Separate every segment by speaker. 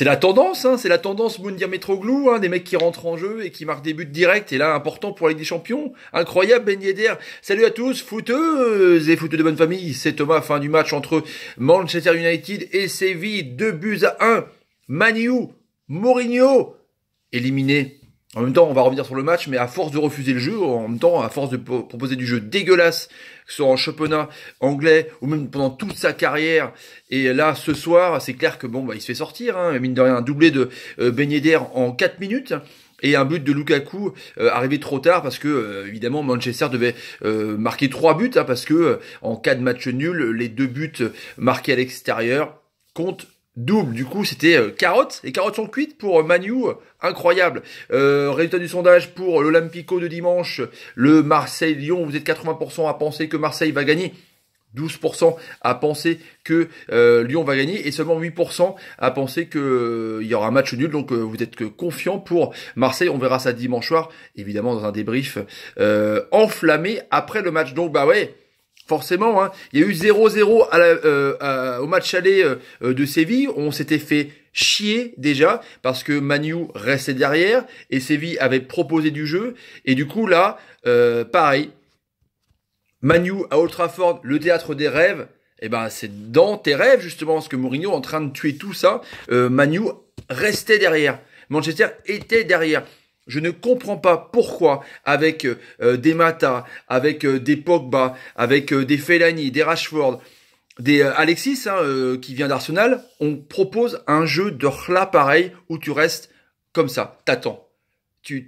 Speaker 1: c'est la tendance, hein, c'est la tendance Mundia Metroglou, hein, des mecs qui rentrent en jeu et qui marquent des buts directs, et là, important pour la Ligue des Champions. Incroyable, Ben Yedder. Salut à tous, footeuses et footeux de bonne famille. C'est Thomas, fin du match entre Manchester United et Séville. Deux buts à un. Maniou, Mourinho, éliminé en même temps, on va revenir sur le match, mais à force de refuser le jeu, en même temps, à force de proposer du jeu dégueulasse, que ce soit en championnat anglais ou même pendant toute sa carrière, et là, ce soir, c'est clair que bon, bah, il se fait sortir, hein, mine de rien, un doublé de euh, ben d'air en 4 minutes et un but de Lukaku euh, arrivé trop tard parce que euh, évidemment Manchester devait euh, marquer trois buts hein, parce que en cas de match nul les deux buts marqués à l'extérieur comptent double. Du coup, c'était euh, carottes. et carottes sont cuites pour euh, Manu. Euh, incroyable. Euh, résultat du sondage pour l'Olympico de dimanche. Le Marseille-Lyon, vous êtes 80% à penser que Marseille va gagner. 12% à penser que euh, Lyon va gagner et seulement 8% à penser qu'il y aura un match nul. Donc vous êtes que confiant pour Marseille. On verra ça dimanche soir, évidemment dans un débrief enflammé après le match. Donc bah ouais, forcément. Hein. Il y a eu 0-0 euh, au match aller euh, euh, de Séville. On s'était fait chier déjà parce que Manu restait derrière et Séville avait proposé du jeu. Et du coup là, pareil. Manu à Old Trafford, le théâtre des rêves. Eh ben c'est dans tes rêves justement ce que Mourinho en train de tuer tout ça. Manu restait derrière. Manchester était derrière. Je ne comprends pas pourquoi, avec euh, des Mata, avec euh, des Pogba, avec euh, des Fellaini, des Rashford, des Alexis hein, qui vient d'Arsenal, on propose un jeu de rla pareil où tu restes comme ça, t'attends. tu,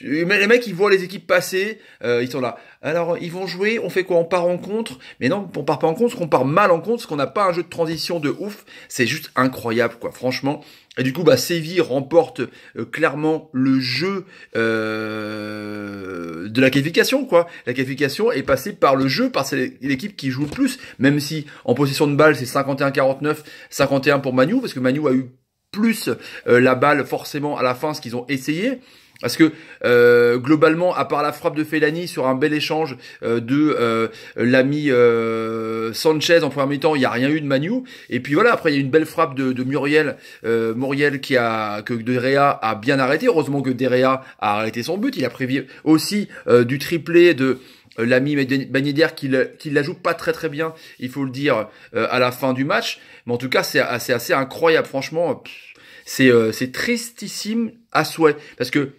Speaker 1: les mecs, ils voient les équipes passer, euh, ils sont là. Alors, ils vont jouer, on fait quoi On part en contre Mais non, on part pas en contre, qu'on part mal en contre, parce qu'on n'a pas un jeu de transition de ouf. C'est juste incroyable, quoi, franchement. Et du coup, bah, Séville remporte euh, clairement le jeu euh, de la qualification, quoi. La qualification est passée par le jeu, par l'équipe qui joue le plus, même si en possession de balle, c'est 51-49, 51 pour Manu, parce que Manu a eu plus euh, la balle forcément à la fin, ce qu'ils ont essayé. Parce que euh, globalement, à part la frappe de Fellani sur un bel échange euh, de l'ami Sanchez en premier temps, il n'y a rien eu de Manu. Et puis voilà, après il y a une belle frappe de, de Muriel, Muriel qui a que Derea a bien arrêté. Heureusement que Derea a arrêté son but. Il a prévu aussi du triplé de euh, l'ami Bagnédière qui, qui la joue pas très très bien, il faut le dire, euh, à la fin du match. Mais en tout cas, c'est assez, assez incroyable, franchement. Euh, c'est tristissime à souhait. Parce que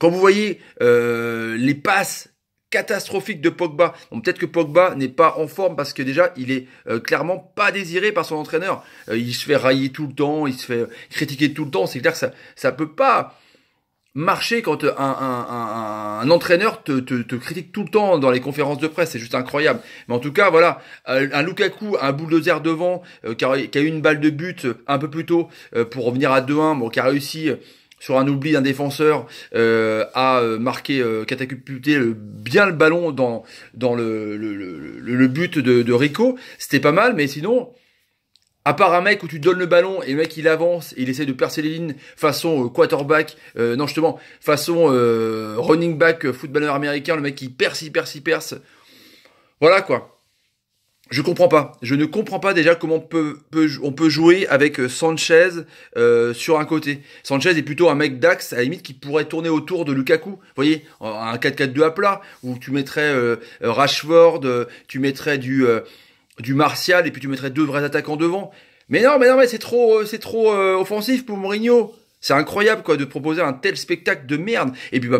Speaker 1: quand vous voyez les passes catastrophiques de Pogba, bon, peut-être que Pogba n'est pas en forme parce que déjà il est clairement pas désiré par son entraîneur. il se fait railler tout le temps, il se fait critiquer tout le temps. C'est clair que ça ça peut pas marcher quand un, entraîneur te, critique tout le temps dans les conférences de presse, c'est juste incroyable. Mais en tout cas, voilà, un Lukaku, un bulldozer devant, euh, qui, a, qui, a, eu une balle de but euh, un peu plus tôt euh, pour revenir à 2-1, bon, qui a réussi sur un oubli d'un défenseur euh, a marqué euh, bien le ballon dans dans le le, but de, de Rico c'était pas mal mais sinon à part un mec où tu donnes le ballon et le mec il avance, il essaie de percer les lignes façon euh, quarterback, euh, non justement, façon euh, running back footballeur américain, le mec il perce, il perce, il perce. Voilà quoi. Je ne comprends pas. Je ne comprends pas déjà comment on peut, on peut jouer avec Sanchez sur un côté. Sanchez est plutôt un mec d'axe, à la limite, qui pourrait tourner autour de Lukaku. Vous voyez, un 4-4-2 à plat, où tu mettrais Rashford, tu mettrais du du Martial et puis tu mettrais deux vrais attaquants devant. Mais non, mais non, mais c'est trop, euh, c'est trop euh, offensif pour Mourinho. C'est incroyable quoi de proposer un tel spectacle de merde. Et puis bah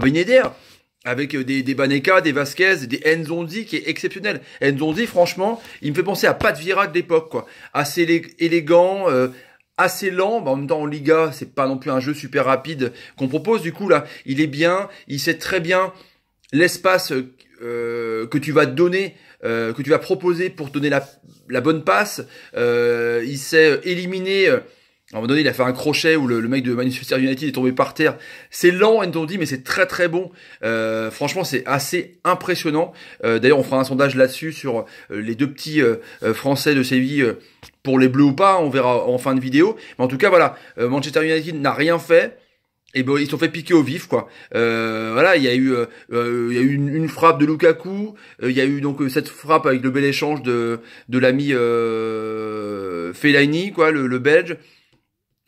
Speaker 1: avec euh, des, des Baneka, des Vasquez, des Nzonzi qui est exceptionnel. Nzonzi franchement, il me fait penser à Pat Vira de l'époque quoi. Assez élégant, assez lent, en même temps en Liga, c'est pas non plus un jeu super rapide qu'on propose du coup là. Il est bien, il sait très bien l'espace que tu vas te donner euh, que tu vas proposer pour donner la, bonne passe. Euh, il s'est euh, éliminé. Euh, à un moment donné, il a fait un crochet où le, mec de Manchester United est tombé par terre. C'est lent, dit mais c'est très très bon. Euh, franchement, c'est assez impressionnant. D'ailleurs, on fera un sondage là-dessus sur les deux petits Français de Séville pour les Bleus ou pas. On verra en fin de vidéo. Mais en tout cas, voilà, Manchester United n'a rien fait et ben ils sont fait piquer au vif quoi. Euh, voilà, il y a eu euh, euh, il y a eu une, frappe de Lukaku, il y a eu donc cette frappe avec le bel échange de de l'ami Fellaini quoi, le, Belge.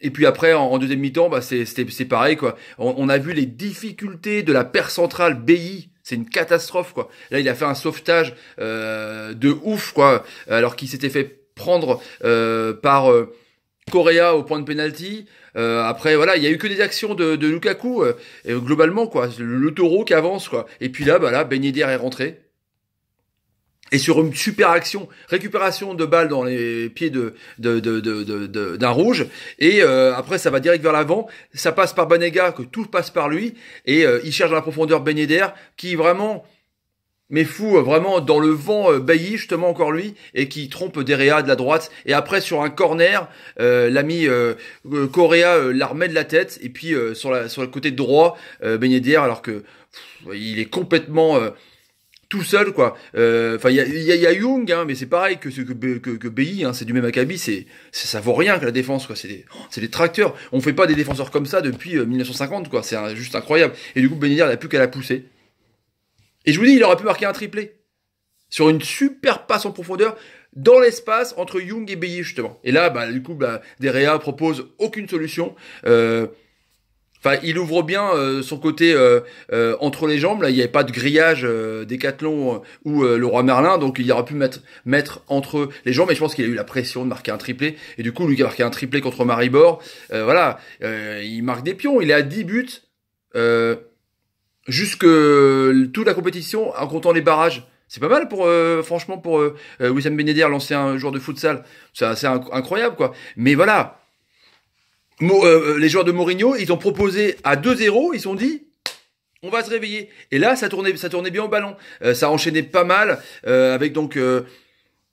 Speaker 1: Et puis après, en, deuxième mi-temps, bah, c'est pareil quoi. On, a vu les difficultés de la paire centrale BI. C'est une catastrophe quoi. Là, il a fait un sauvetage de ouf quoi, alors qu'il s'était fait prendre par Correa au point de penalty. Euh, après voilà, il y a eu que des actions de, Lukaku euh, et globalement quoi, le, taureau qui avance quoi. Et puis là bah là, ben est rentré. Et sur une super action, récupération de balles dans les pieds de d'un rouge. Et euh, après, ça va direct vers l'avant. Ça passe par Banega, que tout passe par lui. Et il cherche dans la profondeur Ben qui vraiment mais fou, euh, vraiment dans le vent, euh, Bailly justement encore lui, et qui trompe Derea de la droite. Et après sur un corner, euh, l'ami coréa Correa la de la tête, et puis sur, la, sur le côté droit, euh, ben alors que il est complètement tout seul quoi. Enfin il y a, Young hein, mais c'est pareil que que, que, Bailly, hein, c'est du même acabit, c'est ça vaut rien que la défense quoi. C'est des, c'est des tracteurs. On fait pas des défenseurs comme ça depuis 1950 quoi. C'est juste incroyable. Et du coup Ben n'a plus qu'à la pousser. Et je vous dis, il aurait pu marquer un triplé sur une super passe en profondeur dans l'espace entre Young et Bailly justement. Et là, bah, du coup, bah, Derea propose aucune solution. Euh, enfin, il ouvre bien euh, son côté euh, entre les jambes. Là, il n'y avait pas de grillage Décathlon ou le roi Merlin, donc il aurait pu mettre, mettre entre les jambes. Mais je pense qu'il a eu la pression de marquer un triplé. Et du coup, lui qui a marqué un triplé contre Maribor, voilà, il marque des pions. Il est à 10 buts jusque euh, toute la compétition en comptant les barrages. C'est pas mal pour euh, franchement pour euh, Wissam Beneder, l'ancien joueur de futsal. C'est incroyable quoi. Mais voilà, les joueurs de Mourinho, ils ont proposé à 2-0, ils ont dit on va se réveiller. Et là, ça tournait, ça tournait bien au ballon. ça enchaînait pas mal avec donc.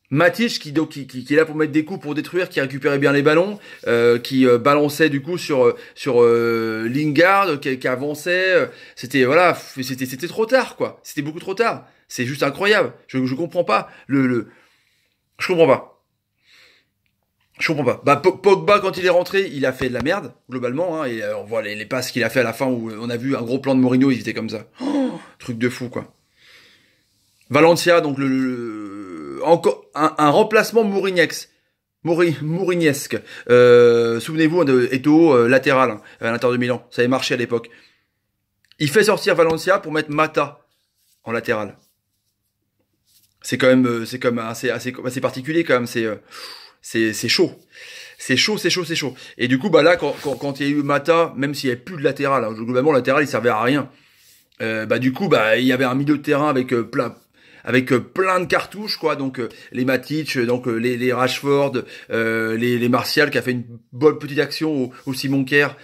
Speaker 1: Matic qui, donc, qui, qui, est là pour mettre des coups pour détruire, qui récupérait bien les ballons, euh, qui euh, balançait du coup sur euh, sur euh, Lingard, qui, qui avançait. C'était voilà, c'était c'était trop tard quoi. C'était beaucoup trop tard. C'est juste incroyable. Je je comprends pas le le. Je comprends pas. Je comprends pas. Bah Pogba quand il est rentré, il a fait de la merde globalement. Hein, et on voit les, les passes qu'il a fait à la fin où on a vu un gros plan de Mourinho, il était comme ça. Oh, truc de fou quoi. Valencia donc le, le encore un, remplacement Mourignex. Mourignesque. Euh, souvenez-vous de Eto euh, latéral hein, à l'intérieur de Milan. Ça avait marché à l'époque. Il fait sortir Valencia pour mettre Mata en latéral. C'est quand même, euh, c'est comme assez, assez, particulier quand même. C'est, c'est, chaud. C'est chaud, c'est chaud, c'est chaud. Et du coup, bah là, quand, il y a eu Mata, même s'il n'y avait plus de latéral, hein, globalement, latéral, il servait à rien. bah du coup, bah il y avait un milieu de terrain avec plein, avec euh, plein de cartouches quoi. Donc euh, les Matic, euh, donc les, les Rashford, les, les Martial qui a fait une bonne petite action au, au Simon Kerr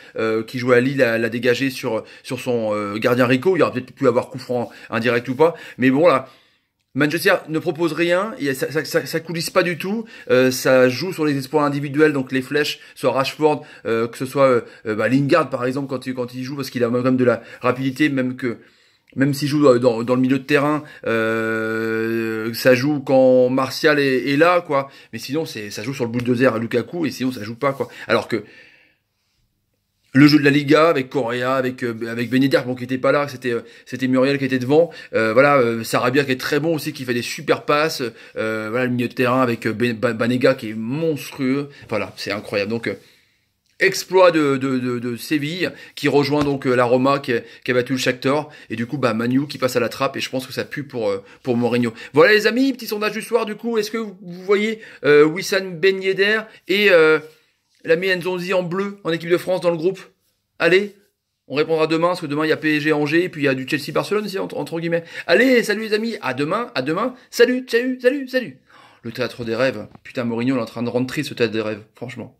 Speaker 1: qui jouait à Lille l'a dégagé sur sur son gardien Rico. Il aurait peut-être pu avoir coup franc indirect ou pas, mais bon là. Manchester ne propose rien, ça, ça, coulisse pas du tout, ça joue sur les espoirs individuels, donc les flèches, soit Rashford, que ce soit bah, Lingard par exemple quand il, quand il joue, parce qu'il a quand même de la rapidité, même que même s'il joue dans, le milieu de terrain, euh, ça joue quand Martial est, là, quoi. Mais sinon, ça joue sur le bulldozer à Lukaku, et sinon ça joue pas, quoi. Alors que le jeu de la Liga avec Correa, avec euh, avec bon qui était pas là, c'était euh, c'était Muriel qui était devant. voilà, Sarabia qui est très bon aussi, qui fait des super passes. voilà le milieu de terrain avec ben, Banega qui est monstrueux. Voilà, c'est incroyable. Donc exploit de, Séville qui rejoint donc euh, la Roma qui a, qui battu le Shakhtar et du coup bah Manu qui passe à la trappe et je pense que ça pue pour euh, pour Mourinho. Voilà les amis, petit sondage du soir du coup, est-ce que vous, voyez euh, Wissam Ben Yedder et la euh, l'ami Nzonzi en bleu en équipe de France dans le groupe Allez, on répondra demain parce que demain il y a PSG Angers et puis il y a du Chelsea Barcelone aussi entre, guillemets. Allez, salut les amis, à demain, à demain. Salut, salut, salut, salut. Le théâtre des rêves. Putain Mourinho est en train de rendre triste ce théâtre des rêves, franchement.